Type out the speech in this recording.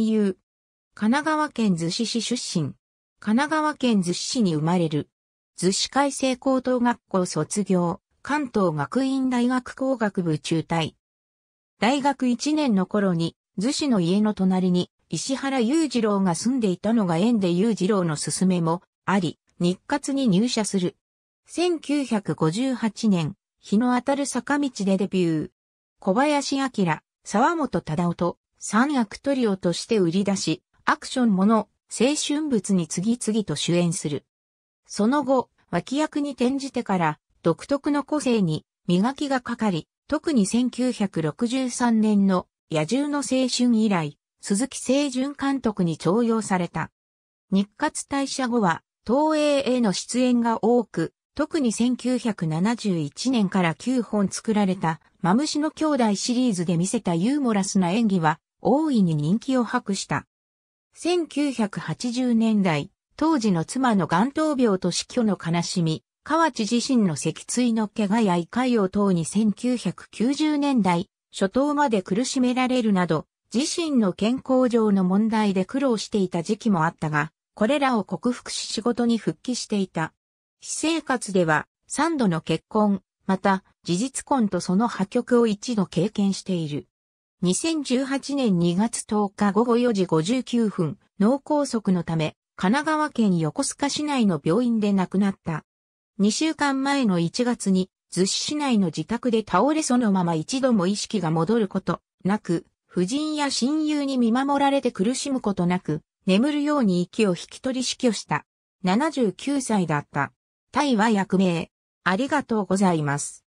理由。神奈川県逗子市出身。神奈川県逗子市に生まれる。逗子海星高等学校卒業。関東学院大学工学部中退。大学1年の頃に、逗子の家の隣に、石原裕次郎が住んでいたのが縁で裕次郎の勧めもあり、日活に入社する。1958年、日の当たる坂道でデビュー。小林明、沢本忠夫と三役トリオとして売り出し、アクションもの、青春物に次々と主演する。その後、脇役に転じてから、独特の個性に磨きがかかり、特に1963年の野獣の青春以来、鈴木清純監督に徴用された。日活退社後は、東映への出演が多く、特に1971年から9本作られた、マムシの兄弟シリーズで見せたユーモラスな演技は、大いに人気を博した。1980年代、当時の妻の眼頭病と死去の悲しみ、河内自身の脊椎の怪我や胃潰瘍等に1990年代、初頭まで苦しめられるなど、自身の健康上の問題で苦労していた時期もあったが、これらを克服し仕事に復帰していた。私生活では3度の結婚、また事実婚とその破局を一度経験している。2018年2月10日午後4時59分、脳梗塞のため、神奈川県横須賀市内の病院で亡くなった。2週間前の1月に、逗子市内の自宅で倒れそのまま一度も意識が戻ることなく、夫人や親友に見守られて苦しむことなく、眠るように息を引き取り死去した。79歳だった。タイは役名。ありがとうございます。